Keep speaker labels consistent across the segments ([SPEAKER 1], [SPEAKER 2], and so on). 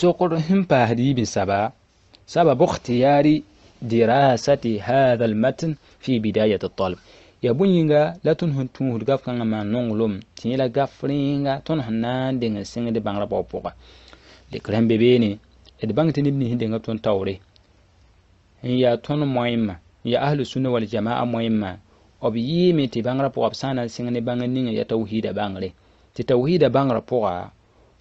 [SPEAKER 1] سقر هم فهدي بسبا سبب اختيار دراسة هذا المتن في بداية الطالب ya bõe yĩnga la tõnd sẽn tũusd gaf kãngã maan nonglem tɩ yẽ la gaf rẽnga tõnd sẽn na n deng n sẽngd bãngrã bao pʋga lekr sẽn be beene d bãng tɩ neb ning sẽn denga b tõnd taoore n yaa tõnd moẽmã n yaa ahlsunna yɩɩme tɩ bãngrã pʋga b sã n n sẽng ne bãng bãngre tɩ tawhiidã bãngrã pʋga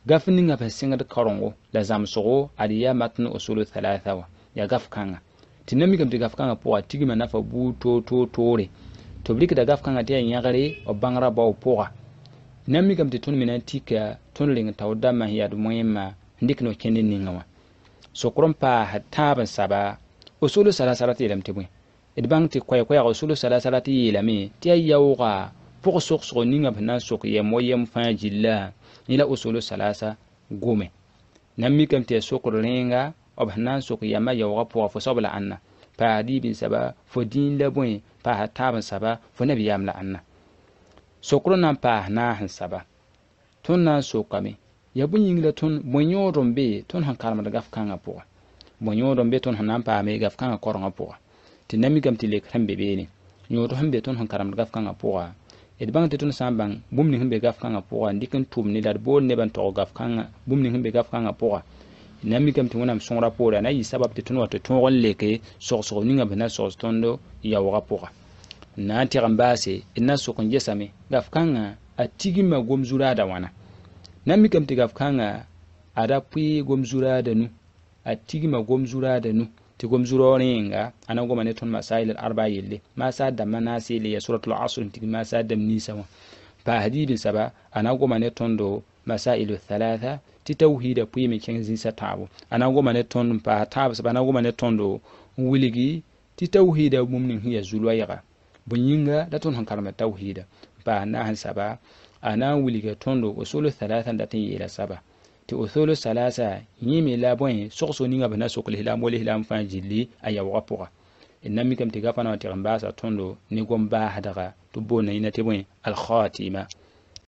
[SPEAKER 1] gaf eh, ninga pa sẽngd karengo la zãmsgo ad yaa mat n osolo thalatha wã ya gaf kãnga tɩ namikame tɩ gaf kãngã pʋga tigma nafa buud toor-toor-toore tɩ b rɩkda gaf kãngã tɩ yaa yãgre b bãngra bao pʋga namikame tɩ tõnd me na n tika tõnd reng tao dãmbã sẽn yaa d moẽmã n no kẽnd ninga wã sokr n paas tãab saba osolo salasala tɩ yeelame tɩ bõe d bãng tɩ koɛɛ-koɛɛga osolo salasala pʋg sogsg ninga b na n yɛm wa yɛm fãa gilla ne la osolo salasa gome nan mikame tɩ ya sokr rẽnga b sẽn na n yɛmã yaoogã pʋga fo soab la ãnna paas diib n saba fo dĩin la bõe paasa taab n saba fo nabiyaam la ãnna sokr na paas naag sẽn saba tõnd na n ya bõe yĩng la tõnd bõe-yõodr n be tõnd sẽn karemd gaf kãngã pʋga bõe-yõodr n be tõnd sẽn na paame gaf kãngã korengã pʋga tɩ namikame tɩ lekr sẽn be beene yõodr sẽn be tõnd sẽn karemd gaf kãngã pʋga d bãng tɩ tõnd sã n bãng bũmb ning sẽn be gaf kãngã pʋga n dɩk n tʋʋm ne la d boor neb n tog gaf kãngã bũmb ning sẽn be gaf kãngã pʋga na n mikame tɩ wẽnnaam sõngrã poore a na n yɩ sabab tɩ tõnd wa tɩ tõog n leke sogsg ninga bɩ na sogs tõnd yaoogã pʋga n na n teg n baase d na n sʋk n gesame gaf kãngã a tigimã gom zuraada wãna na mikame tɩ gaf kãngã a pʋɩ gom zuraada nu a tigimã gom zuraada nu tɩ gom zu-raoo rẽnga a na goma ne tõnd masail d arbaa yelle ma dãmbã na a seele ya suratul asr n tig maasa dãmb ninsã wã paas diibẽ saba a na goma ne tõndo masail thalatha tɩ tawhida pʋɩɩme kẽng zĩnsã tãabo a na goma ne tõnd n paas tãabsba a na goma ne tõndo n wilgi tɩ tawhida bũmb ning sẽn ya zul wa yɛga bõe yĩnga la tõnd sẽn karema saba a na n wilga tõndo usulu thalatha n dat n yeela saba tɩ otholo salasa yẽ me la bõe sogsg ninga bɩ na sok lislaam wa lislaam fãa zilli a yaoogã pʋga d na mikame tɩ gã na wã tɩg n baasa tõndo ne gom-baasdga tɩ boonna yĩna tɩ bõe alkhatima